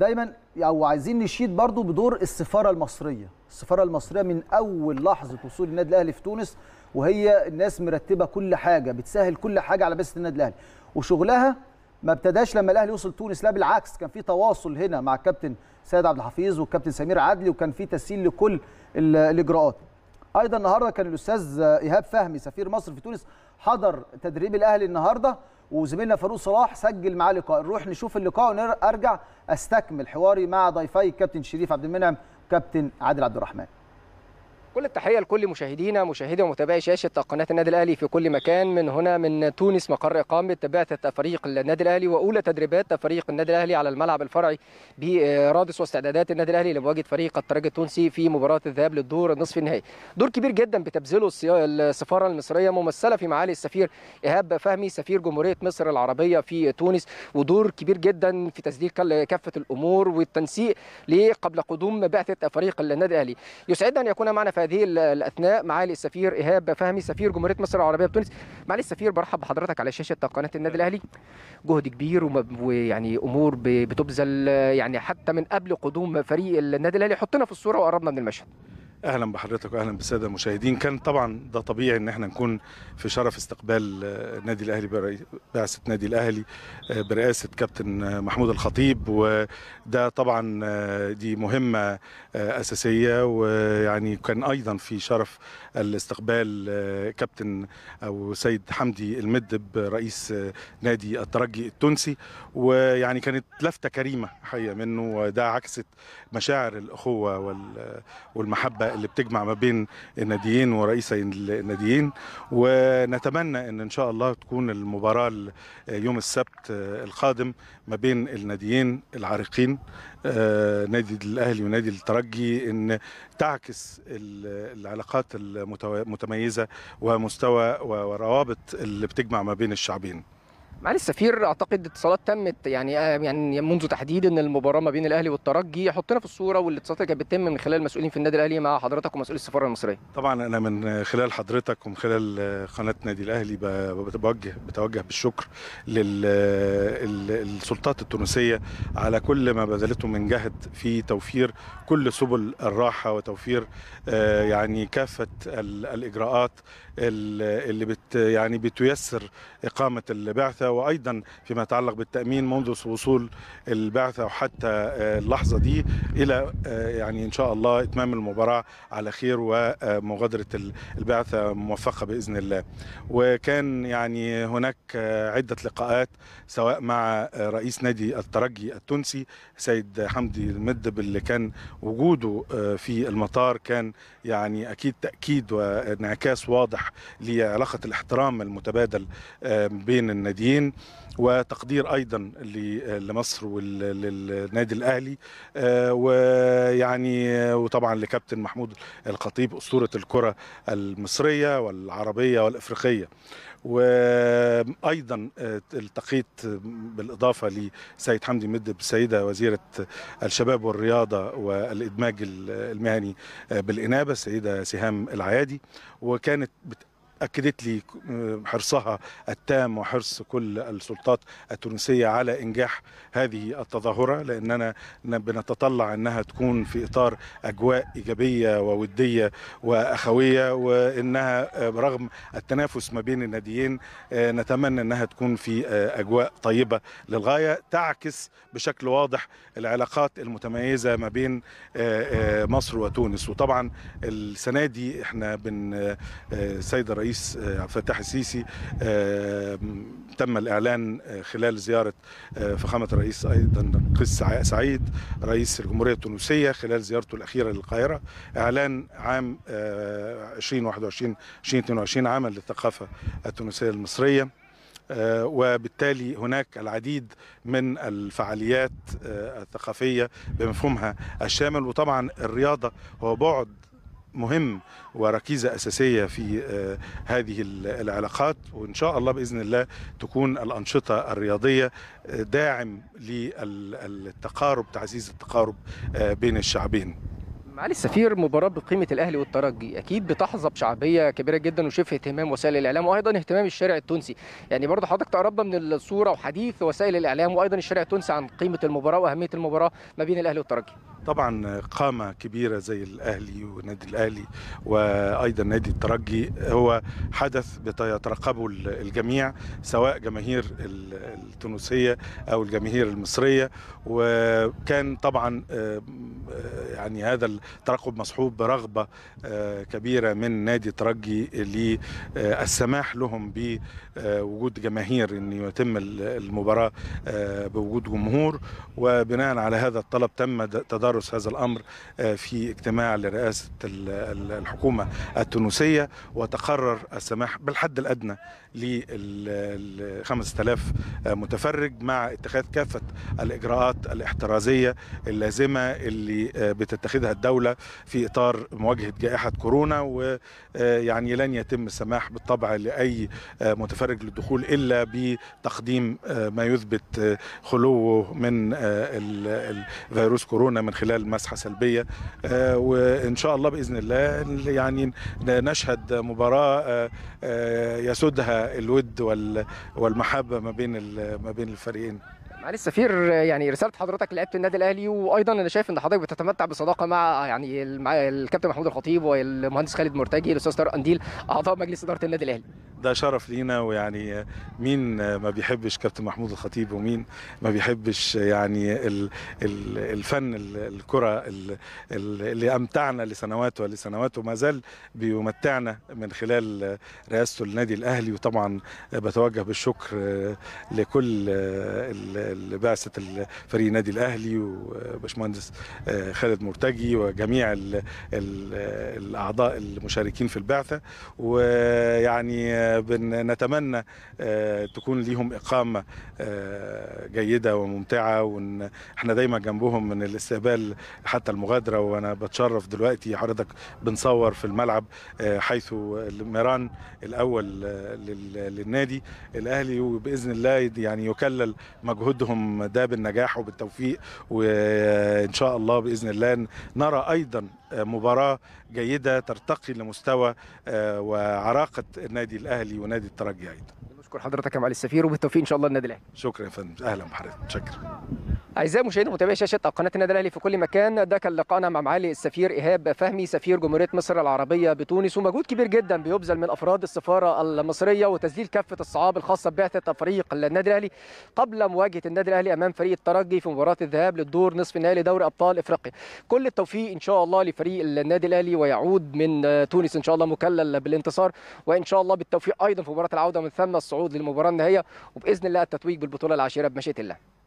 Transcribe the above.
دايما او يعني عايزين نشيد برضو بدور السفاره المصريه السفاره المصريه من اول لحظه وصول النادي الاهلي في تونس وهي الناس مرتبه كل حاجه بتسهل كل حاجه على بس النادي الاهلي وشغلها ما ابتداش لما الاهلي وصل تونس لا بالعكس كان في تواصل هنا مع الكابتن سيد عبد الحفيظ والكابتن سمير عدلي وكان في تسهيل لكل الاجراءات ايضا النهارده كان الاستاذ ايهاب فهمي سفير مصر في تونس حضر تدريب الاهلي النهارده وزميلنا فاروق صلاح سجل معاه لقاء نروح نشوف اللقاء ونرجع استكمل حواري مع ضيفي كابتن شريف عبد المنعم كابتن عادل عبد الرحمن كل التحية لكل مشاهدينا مشاهدي ومتابعي شاشة قناة النادي الأهلي في كل مكان من هنا من تونس مقر إقامة بعثة فريق النادي الأهلي وأولى تدريبات فريق النادي الأهلي على الملعب الفرعي برادس واستعدادات النادي الأهلي لمواجهة فريق الترجي التونسي في مباراة الذهاب للدور النصف النهائي. دور كبير جدا بتبذله السفارة المصرية ممثلة في معالي السفير إيهاب فهمي سفير جمهورية مصر العربية في تونس ودور كبير جدا في تسديد كافة الأمور والتنسيق قبل قدوم بعثة فريق النادي الأهلي. يسعدنا أن يكون معنا في هذه الاثناء معالي السفير ايهاب فهمي سفير جمهوريه مصر العربيه بتونس معالي السفير برحب بحضرتك على شاشه قناه النادي الاهلي جهد كبير ويعني امور بتبذل يعني حتى من قبل قدوم فريق النادي الاهلي حطنا في الصوره وقربنا من المشهد اهلا بحضرتك واهلا بالساده المشاهدين كان طبعا ده طبيعي ان احنا نكون في شرف استقبال النادي آه، الاهلي بعثه نادي الاهلي آه، برئاسه كابتن آه، محمود الخطيب وده طبعا دي مهمه اساسيه ويعني كان ايضا في شرف الاستقبال كابتن او سيد حمدي المدب رئيس نادي الترجي التونسي ويعني كانت لفته كريمه حقيقه منه وده عكست مشاعر الاخوه والمحبه اللي بتجمع ما بين الناديين ورئيسي الناديين ونتمنى ان ان شاء الله تكون المباراه يوم السبت آه، القادم ما بين الناديين العريقين آه، نادي الاهلي ونادي الترجي ان تعكس العلاقات المتميزه ومستوى وروابط اللي بتجمع ما بين الشعبين معالي السفير اعتقد اتصالات تمت يعني آه، يعني منذ تحديد ان المباراه ما بين الاهلي والترجي حطنا في الصوره والاتصالات اللي كانت بتتم من خلال المسؤولين في النادي الاهلي مع حضرتك ومسؤول السفاره المصريه. طبعا انا من خلال حضرتك ومن خلال قناه نادي الاهلي بتوجه بتوجه بالشكر للسلطات التونسيه على كل ما بذلته من جهد في توفير كل سبل الراحه وتوفير آه، يعني كافه الاجراءات اللي بت يعني بتيسر اقامه البعثه وايضا فيما يتعلق بالتامين منذ وصول البعثه وحتى آه، اللحظه دي الى آه، يعني ان شاء الله اتمام المباراه على خير ومغادره البعثه موفقه باذن الله. وكان يعني هناك آه، عده لقاءات سواء مع رئيس نادي الترجي التونسي سيد حمدي المدب اللي كان وجوده في المطار كان يعني اكيد تاكيد وانعكاس واضح لعلاقه الاحترام المتبادل بين الناديين الاثنين وتقدير ايضا لمصر وللنادي الاهلي آه، ويعني وطبعا لكابتن محمود الخطيب اسطوره الكره المصريه والعربيه والافريقيه وايضا آه، التقيت بالاضافه لسيد حمدي مد بالسيده وزيره الشباب والرياضه والادماج المهني آه، بالانابه السيده سهام العيادي وكانت أكدت لي حرصها التام وحرص كل السلطات التونسية على إنجاح هذه التظاهرة لأننا بنتطلع أنها تكون في إطار أجواء إيجابية وودية وأخوية وأنها برغم التنافس ما بين الناديين آه، نتمنى أنها تكون في آه، أجواء طيبة للغاية تعكس بشكل واضح العلاقات المتميزة ما بين آه، مصر وتونس وطبعا السنة دي احنا بن سيد الرئيس الرئيس آه، عبد الفتاح السيسي آه، تم الإعلان آه، خلال زيارة فخامة الرئيس أيضا قس سعيد رئيس الجمهورية التونسية خلال زيارته الأخيرة للقاهرة إعلان عام 2021 2022 عاما للثقافة التونسية المصرية وبالتالي هناك العديد من الفعاليات الثقافية بمفهومها الشامل وطبعا الرياضة هو بعد مهم وركيزة أساسية في آه، هذه العلاقات وإن شاء الله بإذن الله تكون الأنشطة الرياضية آه، داعم للتقارب تعزيز التقارب آه، بين الشعبين معالي السفير مباراة بقيمة الأهلي والترجي أكيد بتحظى بشعبية كبيرة جدا وشبه اهتمام وسائل الإعلام وأيضا اهتمام الشارع التونسي يعني برضه حضرتك تقربنا من الصورة وحديث وسائل الإعلام وأيضا الشارع التونسي عن قيمة المباراة وأهمية المباراة ما بين الأهلي والترجي طبعا قامة كبيرة زي الأهلي ونادي الأهلي وأيضا نادي الترجي هو حدث بيترقبه الجميع سواء جماهير التونسية أو الجماهير المصرية وكان طبعا يعني هذا الترقب مصحوب برغبه آه، كبيره من نادي ترجي للسماح لهم بوجود جماهير ان يتم المباراه آه، بوجود جمهور وبناء على هذا الطلب تم تدارس هذا الامر آه، في اجتماع لرئاسه الحكومه التونسيه وتقرر السماح بالحد الادنى لل 5000 متفرج مع اتخاذ كافه الاجراءات الاحترازيه اللازمه اللي تتخذها الدولة في إطار مواجهة جائحة كورونا ويعني لن يتم السماح بالطبع لأي متفرج للدخول إلا بتقديم آه، ما يثبت آه، خلوه من آه، الفيروس كورونا من خلال مسحة سلبية وإن شاء الله بإذن الله يعني نشهد مباراة يسودها الود والمحبة ما بين ما بين الفريقين معالي السفير يعني رساله حضرتك لعيبه النادي الاهلي وايضا انا شايف ان حضرتك بتتمتع بصداقه مع يعني الكابتن محمود الخطيب والمهندس خالد مرتجي الاستاذ طارق قنديل اعضاء مجلس اداره النادي الاهلي ده شرف لينا ويعني مين ما بيحبش كابتن محمود الخطيب ومين ما بيحبش يعني الفن الكره اللي امتعنا لسنوات ولسنوات وما زال بيمتعنا من خلال رئاسته للنادي الاهلي وطبعا بتوجه بالشكر لكل بعثه فريق النادي الاهلي وباشمهندس خالد مرتجي وجميع الاعضاء المشاركين في البعثه ويعني نتمنى آه، تكون ليهم إقامة آه، جيدة وممتعة وإن احنا دايما جنبهم من الاستقبال حتى المغادرة وأنا بتشرف دلوقتي حضرتك بنصور في الملعب آه، حيث الميران الأول للنادي الأهلي وبإذن الله يعني يكلل مجهودهم ده بالنجاح وبالتوفيق وإن شاء الله بإذن الله نرى أيضا مباراة جيدة ترتقي لمستوى آه، وعراقة النادي الأهلي ونادي الترجي أيضا نشكر حضرتك يا معالي السفير وبالتوفيق إن شاء الله للنادي الأهلي شكرا يا فندم أهلا بحضرتك متشكر اعزائي مشاهدي ومتابعي شاشه قناه النادي الاهلي في كل مكان ده كان لقائنا مع معالي السفير ايهاب فهمي سفير جمهوريه مصر العربيه بتونس ومجهود كبير جدا بيبذل من افراد السفاره المصريه وتذليل كافه الصعاب الخاصه ببعثه فريق النادي الاهلي قبل مواجهه النادي الاهلي امام فريق الترجي في مباراه الذهاب للدور نصف النهائي لدوري ابطال افريقيا كل التوفيق ان شاء الله لفريق النادي الاهلي ويعود من تونس ان شاء الله مكلل بالانتصار وان شاء الله بالتوفيق ايضا في مباراه العوده من ثم الصعود للمباراه النهائيه وباذن الله التتويج بالبطوله العاشره بمشيئه الله